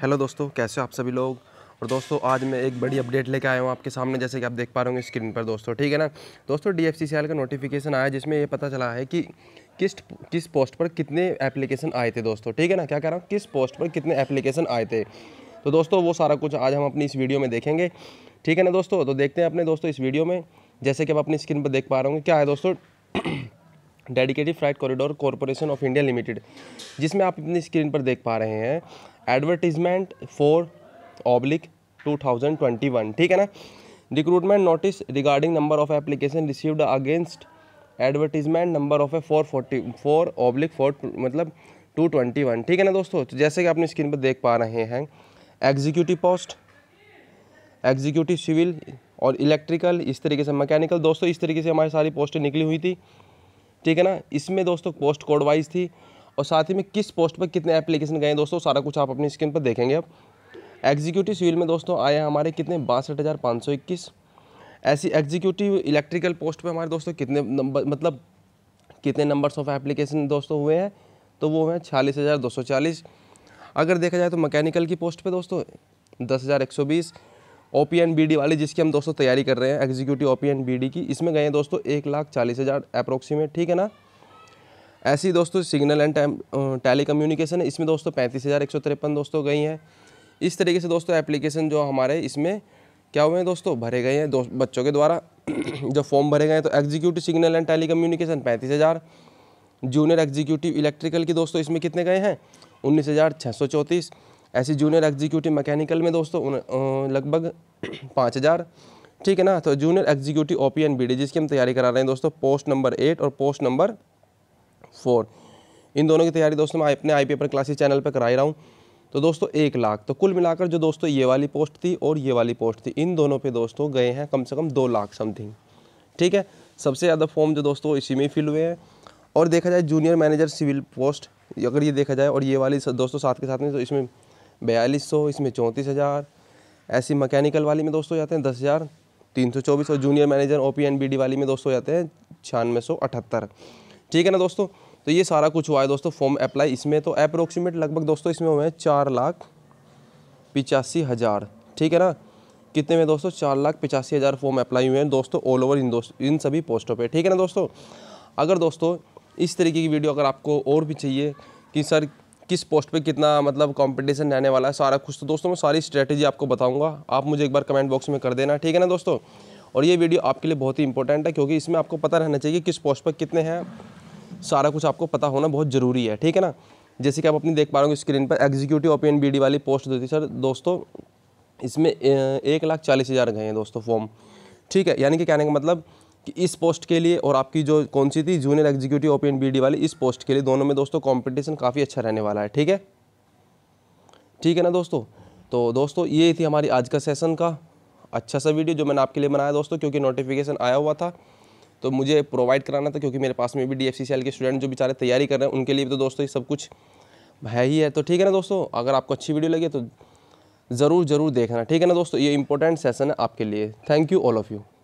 hello दोस्तों कैसे हो आप सभी लोग और दोस्तों आज मैं एक बड़ी अपडेट लेके आया हूँ आपके सामने जैसे कि आप देख पा रहे होंगे स्क्रीन पर दोस्तों ठीक है ना दोस्तों डी एफ का नोटिफिकेशन आया जिसमें ये पता चला है कि किस किस पोस्ट पर कितने एप्लीकेशन आए थे दोस्तों ठीक है ना क्या कह रहा हूँ किस पोस्ट पर कितने एप्लीकेशन आए थे तो दोस्तों वो सारा कुछ आज हम अपनी इस वीडियो में देखेंगे ठीक है ना दोस्तों तो देखते हैं अपने दोस्तों इस वीडियो में जैसे कि आप अपनी स्क्रीन पर देख पा रहे होंगे क्या है दोस्तों dedicated freight corridor corporation of India limited जिसमें आप अपनी स्क्रीन पर देख पा रहे हैं एडवर्टीजमेंट फॉर ऑब्लिक 2021 ठीक है ना recruitment notice regarding number of application received against advertisement number of A four forty four oblique four मतलब टू ट्वेंटी वन ठीक है ना दोस्तों तो जैसे कि आपने स्क्रीन पर देख पा रहे हैं एग्जीक्यूटिव पोस्ट एग्जीक्यूटिव सिविल और इलेक्ट्रिकल इस तरीके से मैकेनिकल दोस्तों इस तरीके से हमारी सारी पोस्टें निकली हुई थी ठीक है ना इसमें दोस्तों पोस्ट कोड वाइज थी और साथ ही में किस पोस्ट पर कितने एप्लीकेशन गए दोस्तों सारा कुछ आप अपनी स्क्रीन पर देखेंगे अब एग्जीक्यूटिव सिविल में दोस्तों आए हमारे कितने बासठ हज़ार पाँच सौ इक्कीस ऐसी एग्जीक्यूटिव इलेक्ट्रिकल पोस्ट पे हमारे दोस्तों कितने नंबर मतलब कितने नंबर्स ऑफ एप्लीकेशन दोस्तों हुए हैं तो वो हैं छियालीस हज़ार दो सौ चालीस अगर देखा जाए तो मैकेनिकल की पोस्ट पे दोस्तों दस हज़ार एक सौ बीस O P N B D वाली जिसकी हम दोस्तों तैयारी कर रहे हैं executive O P N B D की इसमें गए हैं दोस्तों एक लाख चालीस हज़ार अप्रोक्सीमेट ठीक है ना ऐसी दोस्तों सिग्नल एंड टेली कम्युनिकेशन है इसमें दोस्तों पैंतीस हज़ार एक सौ तिरपन दोस्तों गई हैं इस तरीके से दोस्तों एप्लीकेशन जो हमारे इसमें क्या हुए हैं दोस्तों भरे गए हैं दोस्त बच्चों के द्वारा जो फॉर्म भरे गए हैं तो executive signal and telecommunication पैंतीस हज़ार जूनियर एग्जीक्यूटिव इलेक्ट्रिकल की दोस्तों इसमें कितने गए हैं उन्नीस हज़ार छः सौ चौंतीस ऐसी जूनियर एग्जीक्यूटिव मैकेनिकल में दोस्तों लगभग पाँच हज़ार ठीक है ना तो junior executive O P N B D जिसकी हम तैयारी करा रहे हैं दोस्तों पोस्ट नंबर एट और पोस्ट नंबर फोर इन दोनों की तैयारी दोस्तों मैं अपने आई पेपर क्लासेस चैनल पर करा ही रहा हूँ तो दोस्तों एक लाख तो कुल मिलाकर जो दोस्तों ये वाली पोस्ट थी और ये वाली पोस्ट थी इन दोनों पे दोस्तों गए हैं कम से कम दो लाख समथिंग ठीक है सबसे ज़्यादा फॉर्म जो दोस्तों इसी में फिल हुए हैं और देखा जाए जूनियर मैनेजर सिविल पोस्ट अगर ये देखा जाए और ये वाली दोस्तों साथ के साथ में तो इसमें बयालीस सौ इसमें चौंतीस हज़ार ऐसी मकैनिकल वाली में दोस्तों जाते हैं दस हज़ार तीन सौ चौबीस और junior manager O P N B D वाली में दोस्तों जाते हैं छियानवे सौ अठहत्तर ठीक है ना दोस्तों तो ये सारा कुछ हुआ है दोस्तों फॉर्म अप्लाई इसमें तो अप्रोक्सीमेट लगभग दोस्तों इसमें हुए हैं चार लाख पिचासी हज़ार ठीक है ना कितने में दोस्तों चार लाख पिचासी हज़ार फॉर्म अप्लाई हुए हैं दोस्तों ऑल ओवर इन इन सभी पोस्टों पे ठीक है ना दोस्तों अगर दोस्तों इस तरीके की वीडियो अगर आपको और भी चाहिए कि सर किस पोस्ट पे कितना मतलब कंपटीशन रहने वाला है सारा कुछ तो दोस्तों मैं सारी स्ट्रेटजी आपको बताऊंगा आप मुझे एक बार कमेंट बॉक्स में कर देना ठीक है ना दोस्तों और ये वीडियो आपके लिए बहुत ही इंपॉर्टेंट है क्योंकि इसमें आपको पता रहना चाहिए किस पोस्ट पर कितने हैं सारा कुछ आपको पता होना बहुत ज़रूरी है ठीक है ना जैसे कि आप अपनी देख पा रहे हो स्क्रीन पर एग्जीक्यूटिव ओपिनियन बी वाली पोस्ट देती सर दोस्तों इसमें एक लाख चालीस हज़ार गए हैं दोस्तों फॉर्म ठीक है यानी कि कहने का मतलब कि इस पोस्ट के लिए और आपकी जो कौन सी थी जूनियर एग्जीक्यूटिव ओपीएन बीडी वाली इस पोस्ट के लिए दोनों में दोस्तों कॉम्पिटिशन काफ़ी अच्छा रहने वाला है ठीक है ठीक है ना दोस्तों तो दोस्तों ये थी हमारी आज का सेसन का अच्छा सा वीडियो जो मैंने आपके लिए बनाया दोस्तों क्योंकि नोटिफिकेशन आया हुआ था तो मुझे प्रोवाइड कराना था क्योंकि मेरे पास में भी डी के स्टूडेंट जो बेचारे तैयारी कर रहे हैं उनके लिए भी तो दोस्तों ये सब कुछ है ही है तो ठीक है ना दोस्तों अगर आपको अच्छी वीडियो लगे तो ज़रूर ज़रूर देखना ठीक है ना दोस्तों ये इंपॉर्टेंट सेसन है आपके लिए thank you all of you